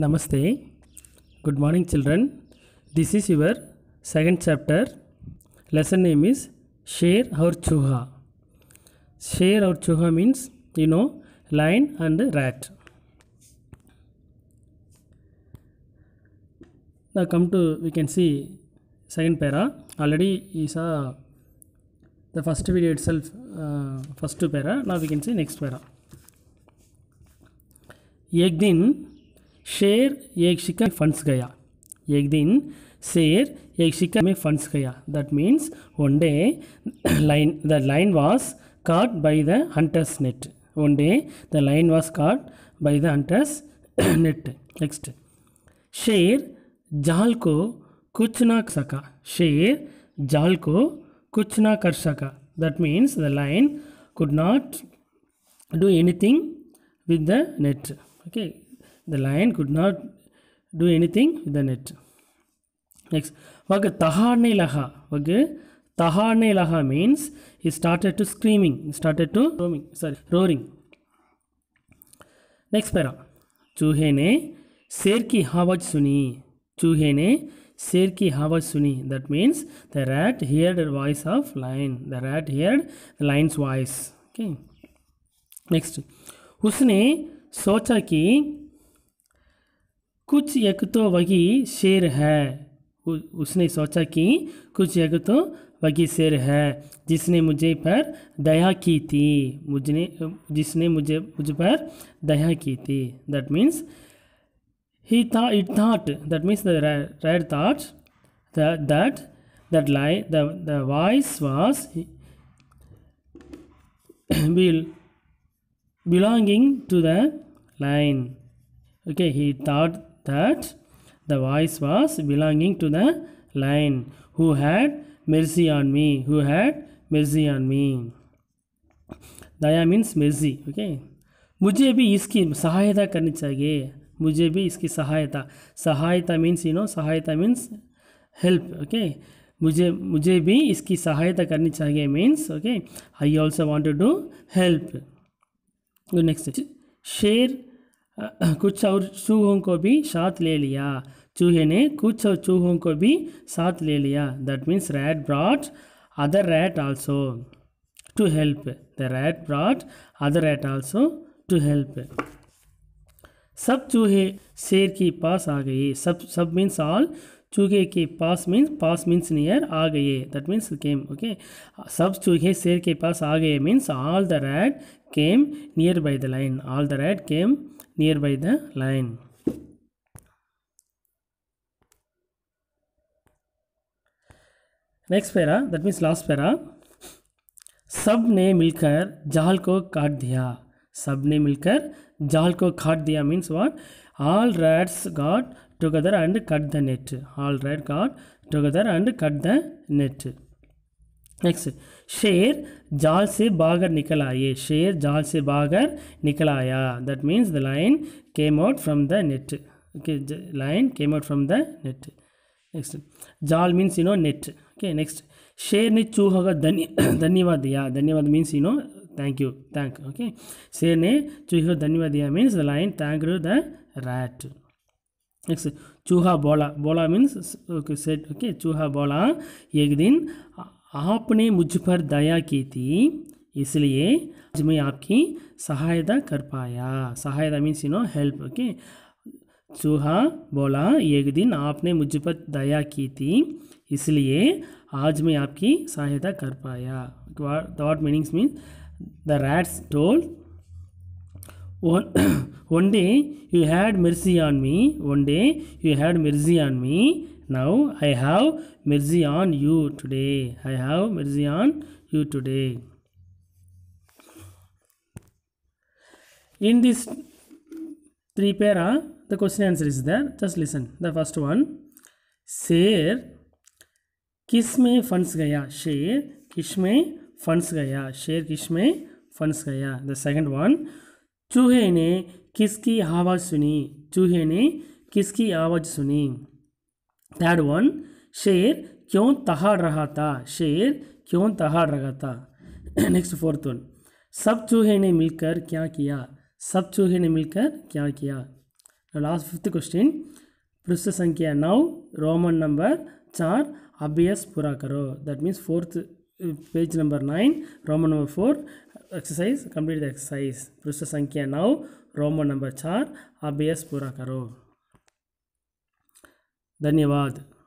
नमस्ते good morning children this is your second chapter lesson name is शेर और चूहा शेर और चूहा means you know lion and rat ना come to we can see second para already is the first video itself first para ना we can see next para एक दिन शेर एक सिक्का फंड्स गया एक दिन शेर एक सिक्का में फंड्स गया that means one day lion the lion was caught by the hunters net one day the lion was caught by the hunters net next शेर जाल को कुछ ना कर सका शेर जाल को कुछ ना कर सका that means the lion could not do anything with the net okay The lion could not do anything with the net. Next, Vaga Tahane Laha. Vaga Tahane Laha means he started to screaming, he started to roaming, sorry, roaring. Next para. chuhe ne sher ki आवाज suni chuhe ne शेर की आवाज सुनी that means the rat hear the voice of lion the rat hear the lion's voice okay next उसने सोचा कि कुछ एक तो वही शेर है उसने सोचा कि कुछ एक तो वही शेर है जिसने मुझे पर दया की थी मुझने जिसने मुझे मुझ पर दया की थी दैट मीन्स ही था it thought that means the rat thought that that lie the voice was belonging to the lion okay he thought that the voice was belonging to the lion who had mercy on me, who had mercy on me. daya means mercy okay मुझे भी इसकी सहायता करनी चाहिए मुझे भी इसकी सहायता सहायता मीन्स यू नो सहायता मीन्स हेल्प ओके मुझे मुझे भी इसकी सहायता करनी चाहिए means okay I also want to do help next शेर कुछ और चूहों को भी साथ ले लिया चूहे ने कुछ और चूहों को भी साथ ले लिया that means rat brought other rat also to help the rat brought other rat also to help सब चूहे शेर के पास आ गए सब सब मीन्स ऑल चूहे के पास मीन्स पास मीन्स नियर आ गए दैट मीन्स केम ओके सब चूहे शेर के पास आ गए means all the rat came nearby the lion all the rat came nearby the line. Next para, that means last para. सब ने मिलकर जाल को काट दिया सब ने मिलकर जाल को काट दिया means what all rats got together and cut the net all rat got together and cut the net next शेर जाल से बाहर निकल आए शेर जाल से बाहर निकल आया that means the lion came out from the net okay lion came out from the net next जाल means you know net okay next शेर ने चूह का धन्य धन्यवाद दिया धन्यवाद means you know thank you thank okay शेर ने चूह का धन्यवाद दिया means the lion thank the rat next चूहा बोला बोला मीन्स ओके सेट ओके चूहा बोला एक दिन आपने मुझ पर दया की थी इसलिए आज मैं आपकी सहायता कर पाया सहायता means you know help okay चूहा बोला एक दिन आपने मुझ पर दया की थी इसलिए आज मैं आपकी सहायता कर पाया that meanings mean the rats told one day you had mercy on me one day you had mercy on me now i have mercy on you today i have mercy on you today in this three para the question answer is there just listen the first one शेर किस में फंस गया शेर किस में फंस गया शेर किस में फंस गया द सेकंड वन चूहे ने किसकी आवाज़ सुनी चूहे ने किसकी आवाज़ सुनी थर्ड वन शेर क्यों तहाड़ रहा था शेर क्यों तहाड़ रहा था नेक्स्ट फोर्थ वन सब चूहे ने मिलकर क्या किया सब चूहे ने मिलकर क्या किया लास्ट फिफ्थ क्वेश्चन पृष्ठ संख्या नौ रोमन नंबर चार अभ्यस पूरा करो that means fourth page number nine Roman number four exercise complete the exercise पृष्ठ संख्या नौ रोमन नंबर चार अभ्यस पूरा करो धन्यवाद